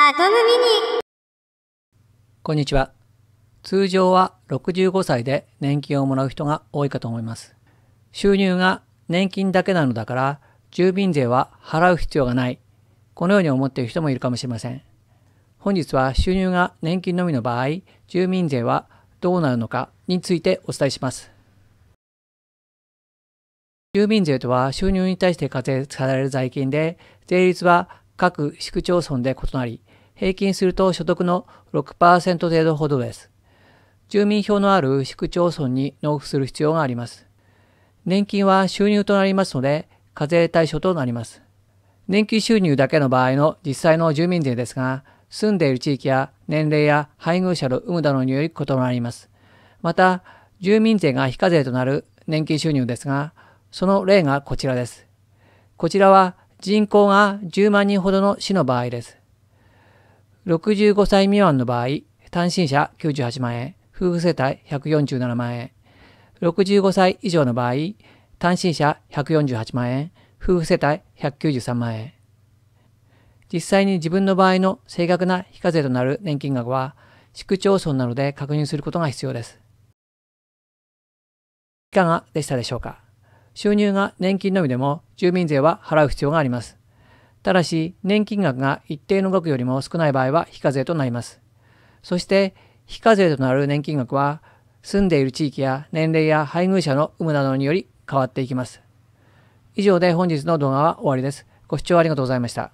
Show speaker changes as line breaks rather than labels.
アトムミニこんにちは。通常は65歳で年金をもらう人が多いかと思います。収入が年金だけなのだから、住民税は払う必要がない。このように思っている人もいるかもしれません。本日は収入が年金のみの場合、住民税はどうなるのかについてお伝えします。住民税とは収入に対して課税される税金で、税率は各市区町村で異なり、平均すると所得の6%程度ほどです。住民票のある市区町村に納付する必要があります。年金は収入となりますので、課税対象となります。年金収入だけの場合の実際の住民税ですが、住んでいる地域や年齢や配偶者の有無などにより異なります。また、住民税が非課税となる年金収入ですが、その例がこちらです。こちらは人口が10万人ほどの市の場合です。65歳未満の場合、単身者98万円、夫婦世帯147万円。65歳以上の場合、単身者148万円、夫婦世帯193万円。実際に自分の場合の正確な非課税となる年金額は、市区町村などで確認することが必要です。いかがでしたでしょうか収入が年金のみでも住民税は払う必要があります。ただし、年金額が一定の額よりも少ない場合は非課税となります。そして、非課税となる年金額は、住んでいる地域や年齢や配偶者の有無などにより変わっていきます。以上で本日の動画は終わりです。ご視聴ありがとうございました。